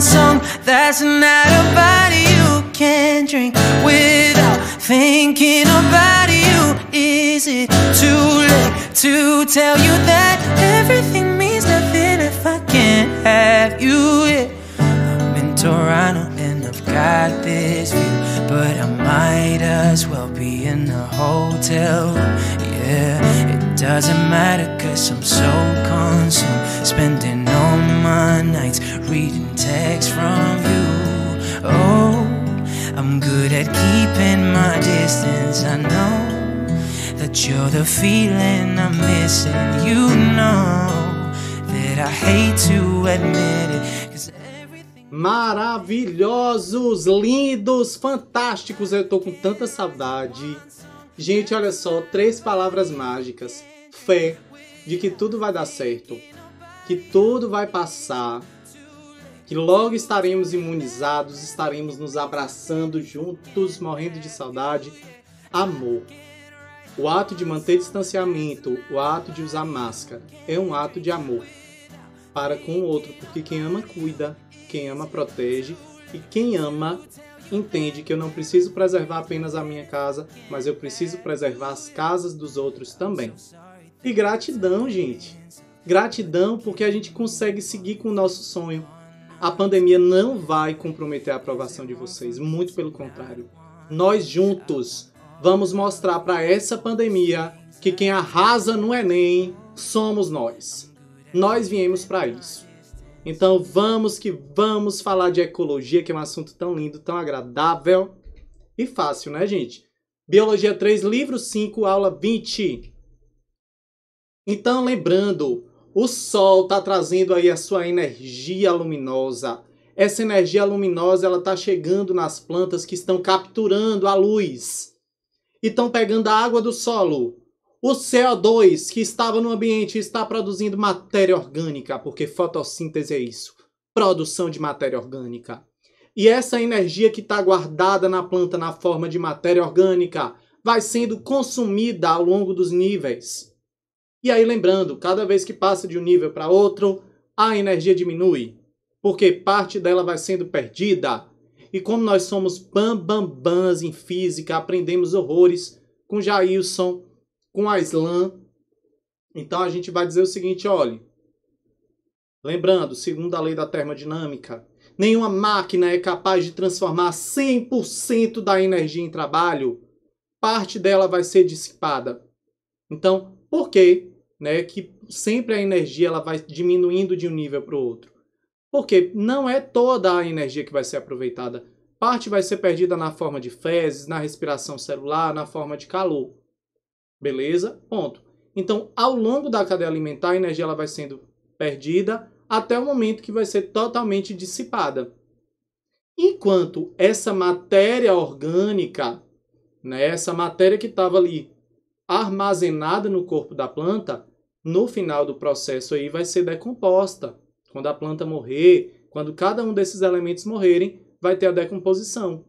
song That's not a body you can drink without thinking about you. Is it too late to tell you that everything means nothing if I can't have you? I'm in Toronto and I've got this view, but I might as well be in a hotel. Yeah, it doesn't matter cause I'm so consumed spending all my nights reading texts from you. Oh, I'm good at keeping my distance. I know that you're the feeling I'm missing. You know that I hate to admit it. Maravilhosos, lindos, fantásticos. Eu tô com tanta saudade. Gente, olha só, três palavras mágicas. Fé de que tudo vai dar certo, que tudo vai passar, que logo estaremos imunizados, estaremos nos abraçando juntos, morrendo de saudade. Amor. O ato de manter distanciamento, o ato de usar máscara, é um ato de amor para com o outro, porque quem ama cuida, quem ama protege e quem ama entende que eu não preciso preservar apenas a minha casa, mas eu preciso preservar as casas dos outros também. E gratidão, gente. Gratidão porque a gente consegue seguir com o nosso sonho, a pandemia não vai comprometer a aprovação de vocês, muito pelo contrário. Nós juntos vamos mostrar para essa pandemia que quem arrasa no Enem somos nós. Nós viemos para isso. Então vamos que vamos falar de ecologia, que é um assunto tão lindo, tão agradável e fácil, né, gente? Biologia 3, livro 5, aula 20. Então, lembrando, o sol está trazendo aí a sua energia luminosa. Essa energia luminosa ela está chegando nas plantas que estão capturando a luz e estão pegando a água do solo. O CO2 que estava no ambiente está produzindo matéria orgânica, porque fotossíntese é isso, produção de matéria orgânica. E essa energia que está guardada na planta na forma de matéria orgânica vai sendo consumida ao longo dos níveis. E aí, lembrando, cada vez que passa de um nível para outro, a energia diminui, porque parte dela vai sendo perdida. E como nós somos bambambãs em física, aprendemos horrores com Jailson, com Aislan. Então a gente vai dizer o seguinte, olhe. Lembrando, segundo a lei da termodinâmica, nenhuma máquina é capaz de transformar 100% da energia em trabalho. Parte dela vai ser dissipada. Então, por que né? Que sempre a energia ela vai diminuindo de um nível para o outro. Porque não é toda a energia que vai ser aproveitada. Parte vai ser perdida na forma de fezes, na respiração celular, na forma de calor. Beleza? Ponto. Então, ao longo da cadeia alimentar, a energia ela vai sendo perdida até o momento que vai ser totalmente dissipada. Enquanto essa matéria orgânica, né, essa matéria que estava ali armazenada no corpo da planta, no final do processo aí vai ser decomposta. Quando a planta morrer, quando cada um desses elementos morrerem, vai ter a decomposição.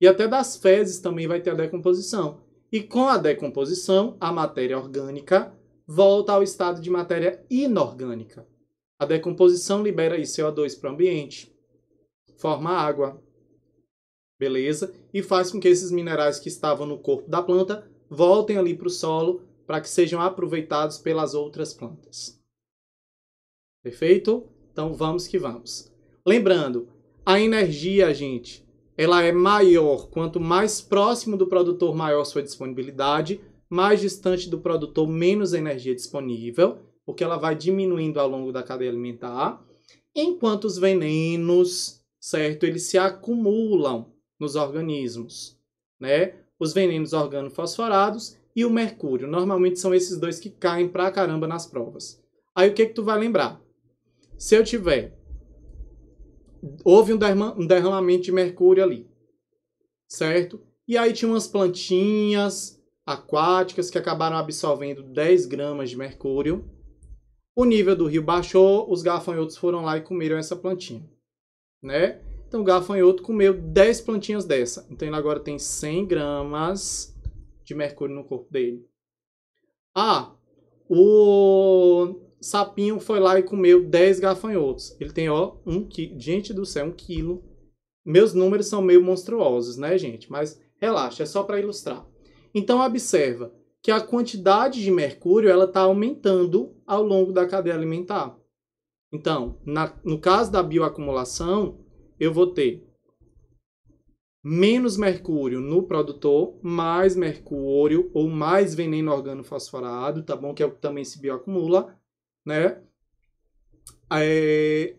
E até das fezes também vai ter a decomposição. E com a decomposição, a matéria orgânica volta ao estado de matéria inorgânica. A decomposição libera CO2 para o ambiente, forma água, beleza? E faz com que esses minerais que estavam no corpo da planta voltem ali para o solo para que sejam aproveitados pelas outras plantas. Perfeito? Então vamos que vamos. Lembrando, a energia, gente, ela é maior quanto mais próximo do produtor, maior sua disponibilidade, mais distante do produtor, menos energia disponível, porque ela vai diminuindo ao longo da cadeia alimentar, enquanto os venenos, certo, eles se acumulam nos organismos, né? os venenos organofosforados e o mercúrio. Normalmente são esses dois que caem pra caramba nas provas. Aí o que que tu vai lembrar? Se eu tiver houve um, um derramamento de mercúrio ali, certo? E aí tinha umas plantinhas aquáticas que acabaram absorvendo 10 gramas de mercúrio. O nível do rio baixou, os gafanhotos foram lá e comeram essa plantinha, né? Então o gafanhoto comeu 10 plantinhas dessa. Então ele agora tem 100 gramas de mercúrio no corpo dele. Ah, o sapinho foi lá e comeu 10 gafanhotos. Ele tem, ó, um quilo. Gente do céu, um quilo. Meus números são meio monstruosos, né, gente? Mas relaxa, é só para ilustrar. Então, observa que a quantidade de mercúrio ela está aumentando ao longo da cadeia alimentar. Então, na, no caso da bioacumulação, eu vou ter menos mercúrio no produtor, mais mercúrio ou mais veneno organofosforado, tá bom? Que é o que também se bioacumula, né? É,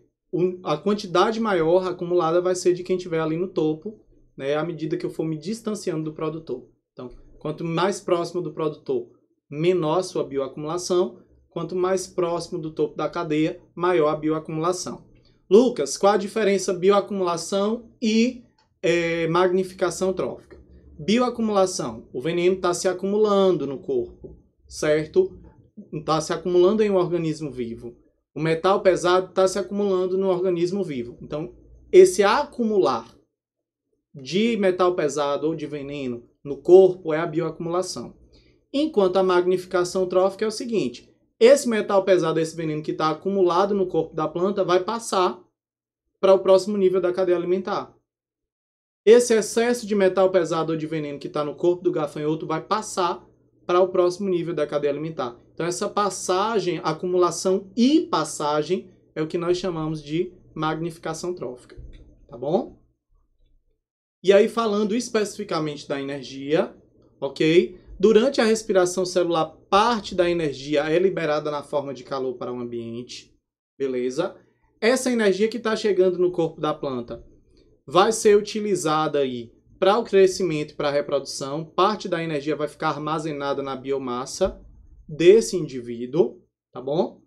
a quantidade maior acumulada vai ser de quem tiver ali no topo, né, à medida que eu for me distanciando do produtor. Então, quanto mais próximo do produtor, menor sua bioacumulação, quanto mais próximo do topo da cadeia, maior a bioacumulação. Lucas, qual a diferença bioacumulação e é, magnificação trófica? Bioacumulação, o veneno está se acumulando no corpo, certo? Está se acumulando em um organismo vivo. O metal pesado está se acumulando no organismo vivo. Então, esse acumular de metal pesado ou de veneno no corpo é a bioacumulação. Enquanto a magnificação trófica é o seguinte: esse metal pesado, esse veneno que está acumulado no corpo da planta, vai passar para o próximo nível da cadeia alimentar. Esse excesso de metal pesado ou de veneno que está no corpo do gafanhoto vai passar para o próximo nível da cadeia alimentar. Então, essa passagem, acumulação e passagem é o que nós chamamos de magnificação trófica. Tá bom? E aí, falando especificamente da energia, ok? Durante a respiração celular, parte da energia é liberada na forma de calor para o ambiente, beleza? Essa energia que está chegando no corpo da planta vai ser utilizada aí para o crescimento e para a reprodução. Parte da energia vai ficar armazenada na biomassa desse indivíduo, tá bom?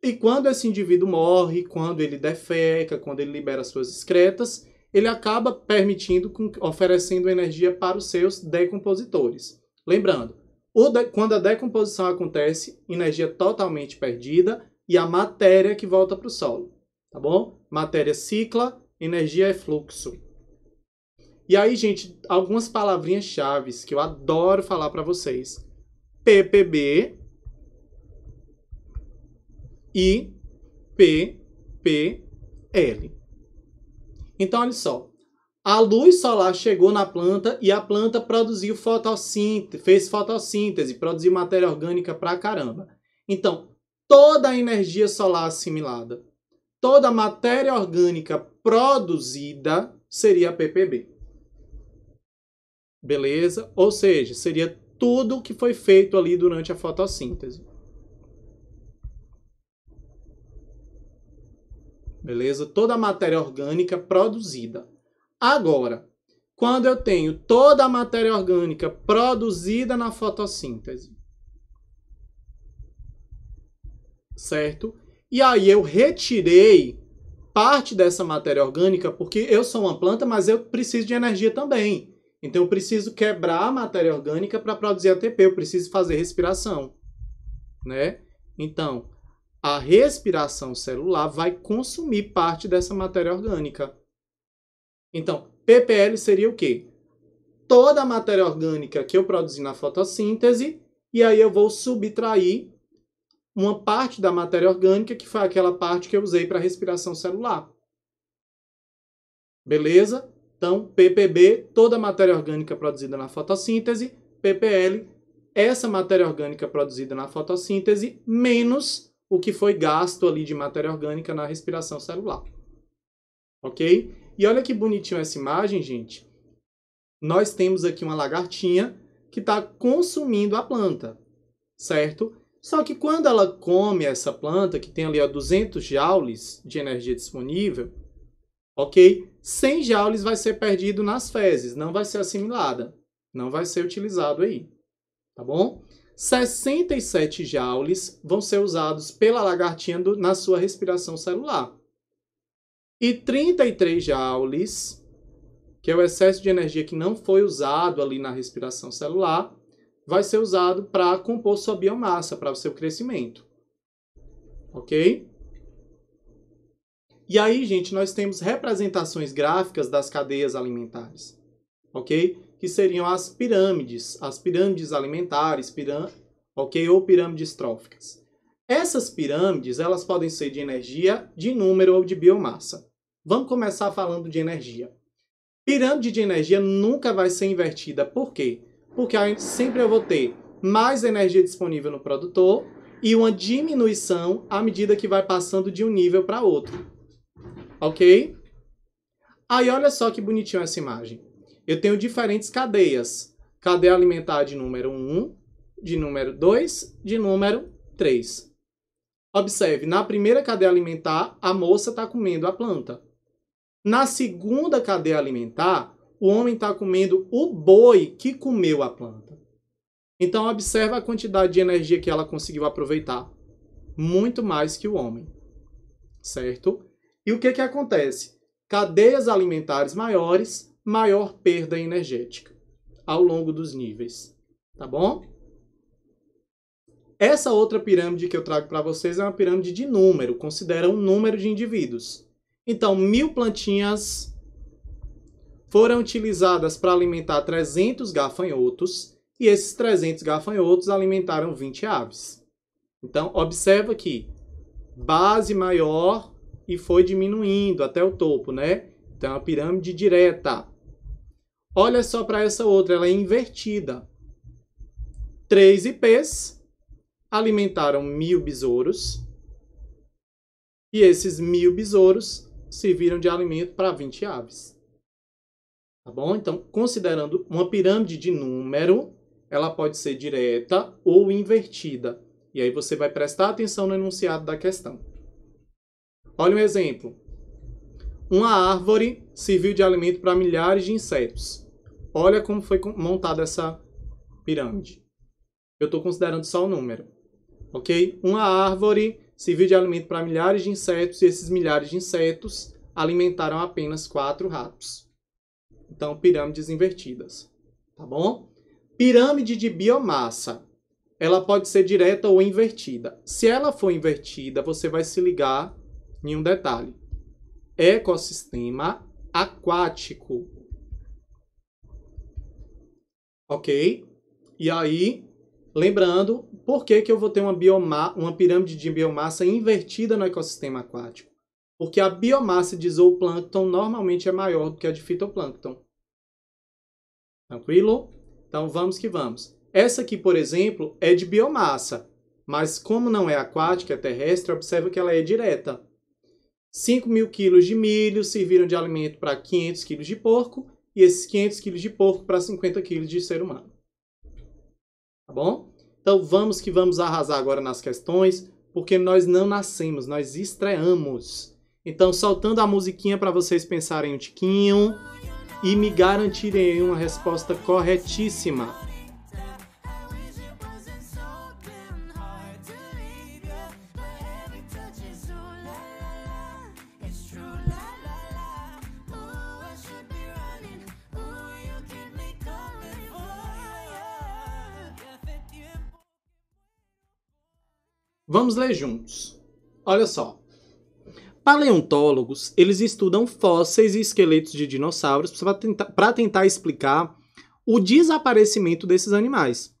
E quando esse indivíduo morre, quando ele defeca, quando ele libera suas excretas, ele acaba permitindo, oferecendo energia para os seus decompositores. Lembrando, quando a decomposição acontece, energia é totalmente perdida e a matéria que volta para o solo, tá bom? Matéria cicla, energia é fluxo. E aí, gente, algumas palavrinhas chaves que eu adoro falar para vocês. PPB e PPL. Então, olha só. A luz solar chegou na planta e a planta produziu fotossíntese, fez fotossíntese, produziu matéria orgânica pra caramba. Então, toda a energia solar assimilada, toda a matéria orgânica produzida seria PPB. Beleza? Ou seja, seria tudo que foi feito ali durante a fotossíntese. beleza? Toda a matéria orgânica produzida. Agora, quando eu tenho toda a matéria orgânica produzida na fotossíntese, certo? E aí eu retirei parte dessa matéria orgânica, porque eu sou uma planta, mas eu preciso de energia também. Então eu preciso quebrar a matéria orgânica para produzir ATP, eu preciso fazer respiração, né? Então, a respiração celular vai consumir parte dessa matéria orgânica. Então, PPL seria o quê? Toda a matéria orgânica que eu produzi na fotossíntese, e aí eu vou subtrair uma parte da matéria orgânica, que foi aquela parte que eu usei para a respiração celular. Beleza? Então, PPB, toda a matéria orgânica produzida na fotossíntese, PPL, essa matéria orgânica produzida na fotossíntese, menos o que foi gasto ali de matéria orgânica na respiração celular. Ok? E olha que bonitinho essa imagem, gente. Nós temos aqui uma lagartinha que está consumindo a planta, certo? Só que quando ela come essa planta, que tem ali ó, 200 joules de energia disponível, ok? 100 joules vai ser perdido nas fezes, não vai ser assimilada, não vai ser utilizado aí, tá bom? 67 joules vão ser usados pela lagartinha do, na sua respiração celular. E 33 joules, que é o excesso de energia que não foi usado ali na respiração celular, vai ser usado para compor sua biomassa, para o seu crescimento. Ok? E aí, gente, nós temos representações gráficas das cadeias alimentares. Ok? que seriam as pirâmides, as pirâmides alimentares, ok? Ou pirâmides tróficas. Essas pirâmides, elas podem ser de energia, de número ou de biomassa. Vamos começar falando de energia. Pirâmide de energia nunca vai ser invertida, por quê? Porque sempre eu vou ter mais energia disponível no produtor e uma diminuição à medida que vai passando de um nível para outro. Ok? Aí olha só que bonitinho essa imagem eu tenho diferentes cadeias. Cadeia alimentar de número 1, de número 2, de número 3. Observe, na primeira cadeia alimentar, a moça está comendo a planta. Na segunda cadeia alimentar, o homem está comendo o boi que comeu a planta. Então, observa a quantidade de energia que ela conseguiu aproveitar. Muito mais que o homem. Certo? E o que, que acontece? Cadeias alimentares maiores maior perda energética ao longo dos níveis, tá bom? Essa outra pirâmide que eu trago para vocês é uma pirâmide de número, considera o um número de indivíduos. Então, mil plantinhas foram utilizadas para alimentar 300 gafanhotos e esses 300 gafanhotos alimentaram 20 aves. Então, observa que base maior e foi diminuindo até o topo, né? Então, é uma pirâmide direta. Olha só para essa outra, ela é invertida. Três IPs alimentaram mil besouros. E esses mil besouros serviram de alimento para 20 aves. Tá bom? Então, considerando uma pirâmide de número, ela pode ser direta ou invertida. E aí você vai prestar atenção no enunciado da questão. Olha um exemplo. Uma árvore serviu de alimento para milhares de insetos. Olha como foi montada essa pirâmide. Eu estou considerando só o número, ok? Uma árvore serviu de alimento para milhares de insetos e esses milhares de insetos alimentaram apenas quatro ratos. Então, pirâmides invertidas, tá bom? Pirâmide de biomassa. Ela pode ser direta ou invertida. Se ela for invertida, você vai se ligar em um detalhe. Ecossistema aquático Ok? E aí, lembrando, por que, que eu vou ter uma, bioma uma pirâmide de biomassa invertida no ecossistema aquático? Porque a biomassa de zooplâncton normalmente é maior do que a de fitoplâncton. Tranquilo? Então vamos que vamos. Essa aqui, por exemplo, é de biomassa, mas como não é aquática, é terrestre, observa que ela é direta. 5 mil quilos de milho serviram de alimento para 500 quilos de porco e esses 500 quilos de porco para 50 quilos de ser humano. Tá bom? Então vamos que vamos arrasar agora nas questões, porque nós não nascemos, nós estreamos. Então soltando a musiquinha para vocês pensarem um tiquinho e me garantirem uma resposta corretíssima. Vamos ler juntos. Olha só. Paleontólogos, eles estudam fósseis e esqueletos de dinossauros para tentar, tentar explicar o desaparecimento desses animais.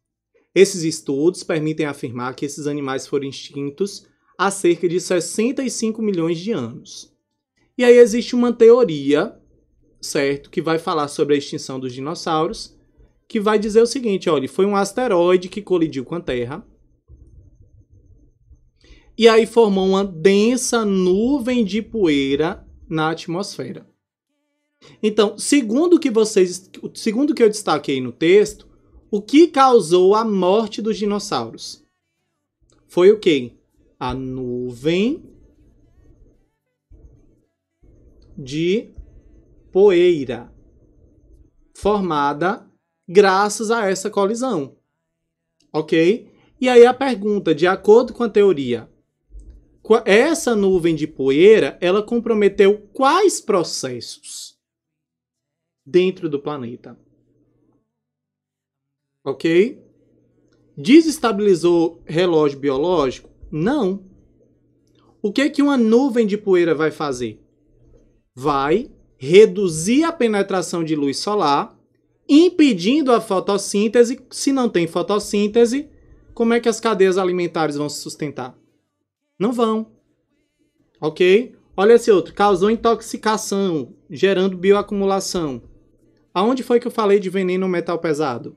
Esses estudos permitem afirmar que esses animais foram extintos há cerca de 65 milhões de anos. E aí existe uma teoria, certo, que vai falar sobre a extinção dos dinossauros, que vai dizer o seguinte, olha, foi um asteroide que colidiu com a Terra, e aí formou uma densa nuvem de poeira na atmosfera. Então, segundo que vocês, segundo que eu destaquei no texto, o que causou a morte dos dinossauros? Foi o quê? A nuvem de poeira formada graças a essa colisão. OK? E aí a pergunta, de acordo com a teoria, essa nuvem de poeira, ela comprometeu quais processos dentro do planeta? Ok? Desestabilizou relógio biológico? Não. O que é que uma nuvem de poeira vai fazer? Vai reduzir a penetração de luz solar, impedindo a fotossíntese. Se não tem fotossíntese, como é que as cadeias alimentares vão se sustentar? Não vão. Ok? Olha esse outro. Causou intoxicação, gerando bioacumulação. Aonde foi que eu falei de veneno metal pesado?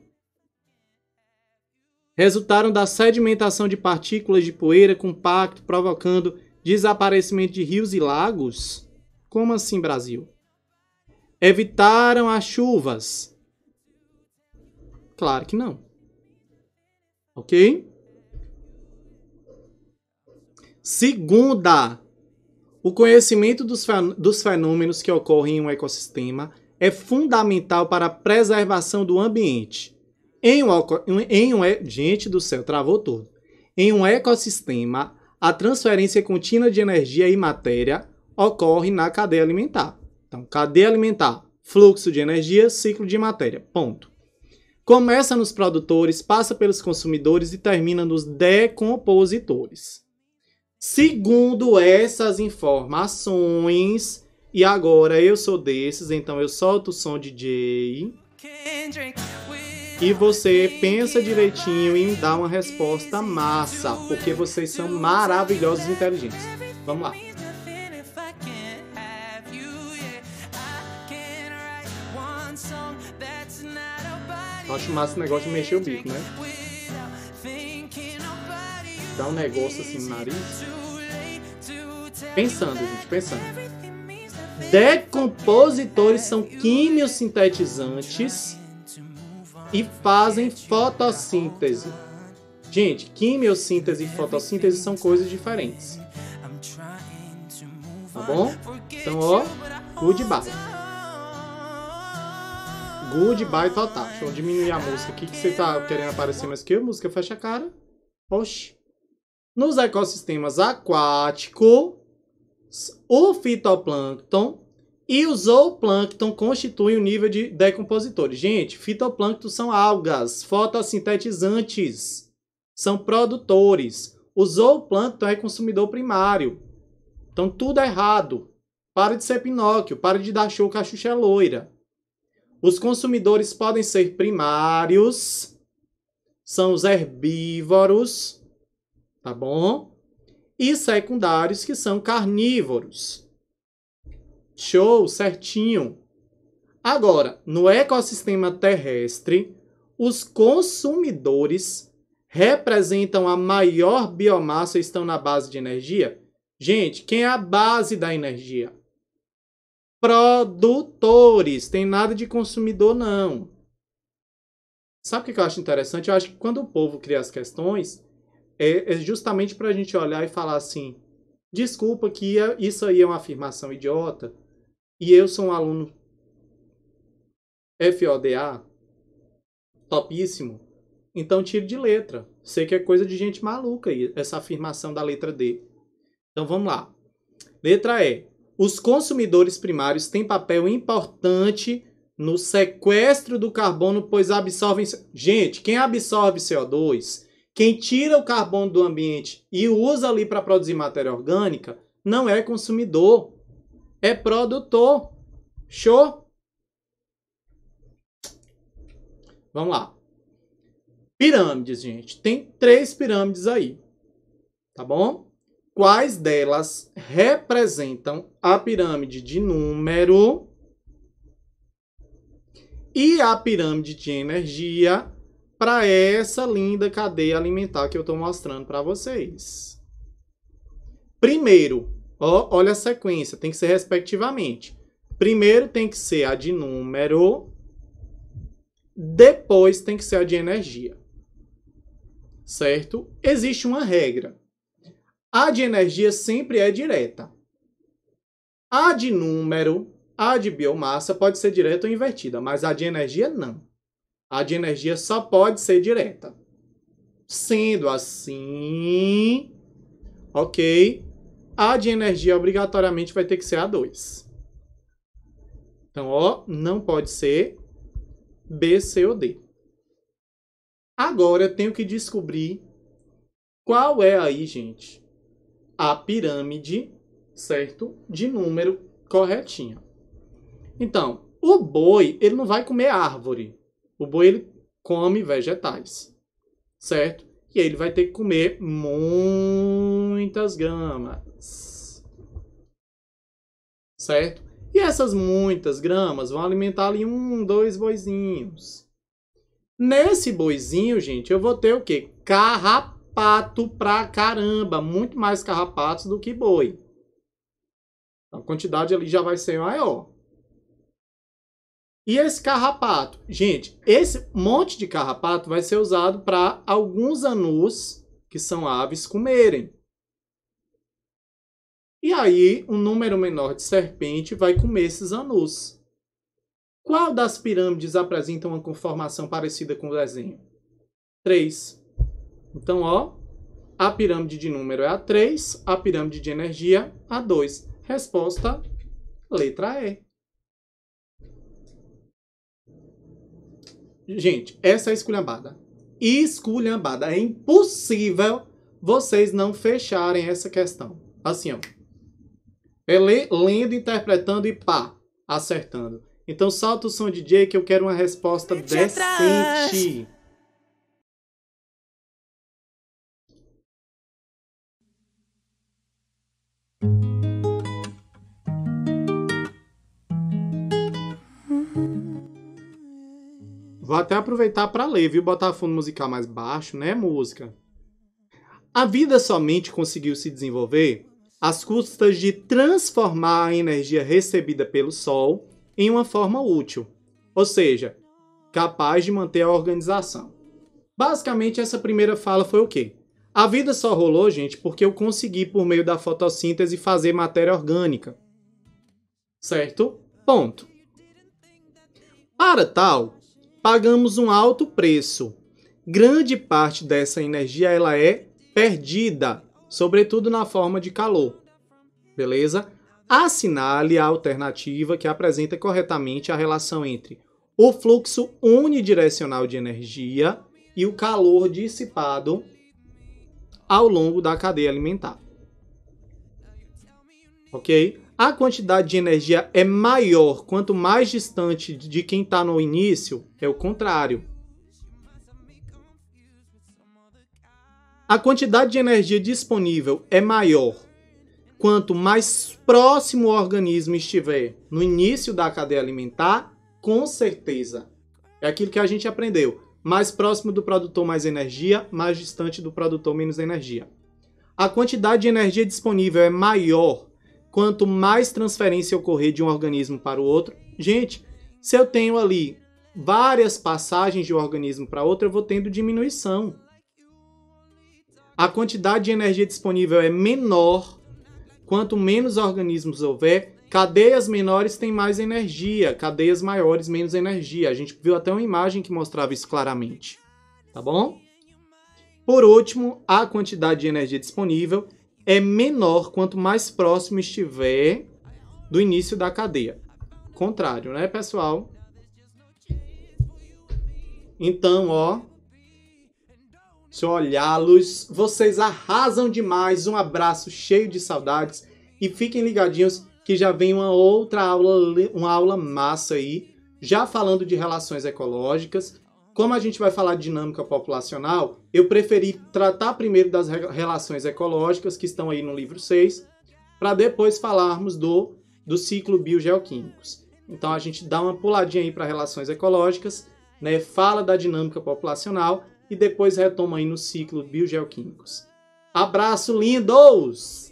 Resultaram da sedimentação de partículas de poeira compacto, provocando desaparecimento de rios e lagos? Como assim, Brasil? Evitaram as chuvas? Claro que não. Ok? Segunda, o conhecimento dos fenômenos que ocorrem em um ecossistema é fundamental para a preservação do ambiente. Em um, em um, gente do céu, travou tudo. Em um ecossistema, a transferência contínua de energia e matéria ocorre na cadeia alimentar. Então, cadeia alimentar, fluxo de energia, ciclo de matéria. Ponto. Começa nos produtores, passa pelos consumidores e termina nos decompositores. Segundo essas informações, e agora eu sou desses, então eu solto o som DJ. E você pensa direitinho em dar uma resposta massa, porque vocês são maravilhosos e inteligentes. Vamos lá. Eu acho massa esse negócio de mexer o bico, né? dá um negócio assim no nariz. Pensando, gente, pensando. Decompositores são quimiosintetizantes e fazem fotossíntese. Gente, quimiossíntese e fotossíntese são coisas diferentes. Tá bom? Então, ó, goodbye. Goodbye total. Deixa eu diminuir a música aqui que você tá querendo aparecer mais que eu. Música fecha a cara. Oxi. Nos ecossistemas aquáticos, o fitoplâncton e o zooplâncton constituem o um nível de decompositores. Gente, fitoplâncton são algas fotossintetizantes, são produtores. O zooplâncton é consumidor primário. Então tudo é errado. Para de ser Pinóquio, para de dar show com a Xuxa é loira. Os consumidores podem ser primários, são os herbívoros, tá bom? E secundários que são carnívoros. Show, certinho. Agora, no ecossistema terrestre, os consumidores representam a maior biomassa e estão na base de energia? Gente, quem é a base da energia? Produtores. Tem nada de consumidor, não. Sabe o que eu acho interessante? Eu acho que quando o povo cria as questões, é, é justamente para a gente olhar e falar assim: desculpa que isso aí é uma afirmação idiota e eu sou um aluno FODA topíssimo, então tiro de letra. Sei que é coisa de gente maluca aí, essa afirmação da letra D. Então vamos lá. Letra E. Os consumidores primários têm papel importante no sequestro do carbono, pois absorvem. Gente, quem absorve CO2 quem tira o carbono do ambiente e usa ali para produzir matéria orgânica não é consumidor, é produtor. Show? Vamos lá. Pirâmides, gente. Tem três pirâmides aí. Tá bom? Quais delas representam a pirâmide de número e a pirâmide de energia para essa linda cadeia alimentar que eu estou mostrando para vocês. Primeiro, ó, olha a sequência, tem que ser respectivamente. Primeiro tem que ser a de número, depois tem que ser a de energia. Certo? Existe uma regra. A de energia sempre é direta. A de número, a de biomassa pode ser direta ou invertida, mas a de energia não. A de energia só pode ser direta. Sendo assim, ok, a de energia obrigatoriamente vai ter que ser A2. Então, ó, não pode ser B, C ou D. Agora eu tenho que descobrir qual é aí, gente, a pirâmide, certo? De número corretinha. Então, o boi, ele não vai comer árvore. O boi ele come vegetais, certo? E ele vai ter que comer muitas gramas, certo? E essas muitas gramas vão alimentar ali um, dois boizinhos. Nesse boizinho, gente, eu vou ter o quê? Carrapato pra caramba, muito mais carrapatos do que boi. Então, a quantidade ali já vai ser maior. E esse carrapato? Gente, esse monte de carrapato vai ser usado para alguns anus, que são aves, comerem. E aí, um número menor de serpente vai comer esses anus. Qual das pirâmides apresenta uma conformação parecida com o desenho? 3. Então, ó, a pirâmide de número é a 3, a pirâmide de energia, a 2. Resposta, letra E. Gente, essa é esculhambada. Esculhambada. É impossível vocês não fecharem essa questão. Assim, ó. É lendo, interpretando e pá, acertando. Então solta o som DJ que eu quero uma resposta decente. Vou até aproveitar para ler, viu? Botar fundo musical mais baixo, né? Música. A vida somente conseguiu se desenvolver às custas de transformar a energia recebida pelo Sol em uma forma útil, ou seja, capaz de manter a organização. Basicamente, essa primeira fala foi o quê? A vida só rolou, gente, porque eu consegui, por meio da fotossíntese, fazer matéria orgânica. Certo? Ponto. Para tal, pagamos um alto preço. Grande parte dessa energia ela é perdida, sobretudo na forma de calor. Beleza? Assinale a alternativa que apresenta corretamente a relação entre o fluxo unidirecional de energia e o calor dissipado ao longo da cadeia alimentar. Ok? a quantidade de energia é maior quanto mais distante de quem está no início, é o contrário. A quantidade de energia disponível é maior quanto mais próximo o organismo estiver no início da cadeia alimentar, com certeza. É aquilo que a gente aprendeu. Mais próximo do produtor, mais energia, mais distante do produtor, menos energia. A quantidade de energia disponível é maior quanto mais transferência ocorrer de um organismo para o outro, gente, se eu tenho ali várias passagens de um organismo para outro, eu vou tendo diminuição. A quantidade de energia disponível é menor. Quanto menos organismos houver, cadeias menores têm mais energia, cadeias maiores menos energia. A gente viu até uma imagem que mostrava isso claramente. Tá bom? Por último, a quantidade de energia disponível é menor quanto mais próximo estiver do início da cadeia. Contrário, né, pessoal? Então, ó, se olhá-los, vocês arrasam demais. Um abraço cheio de saudades e fiquem ligadinhos que já vem uma outra aula, uma aula massa aí, já falando de relações ecológicas como a gente vai falar de dinâmica populacional, eu preferi tratar primeiro das relações ecológicas que estão aí no livro 6, para depois falarmos do, do ciclo biogeoquímicos. Então a gente dá uma puladinha aí para relações ecológicas, né, fala da dinâmica populacional e depois retoma aí no ciclo biogeoquímicos. Abraço lindos!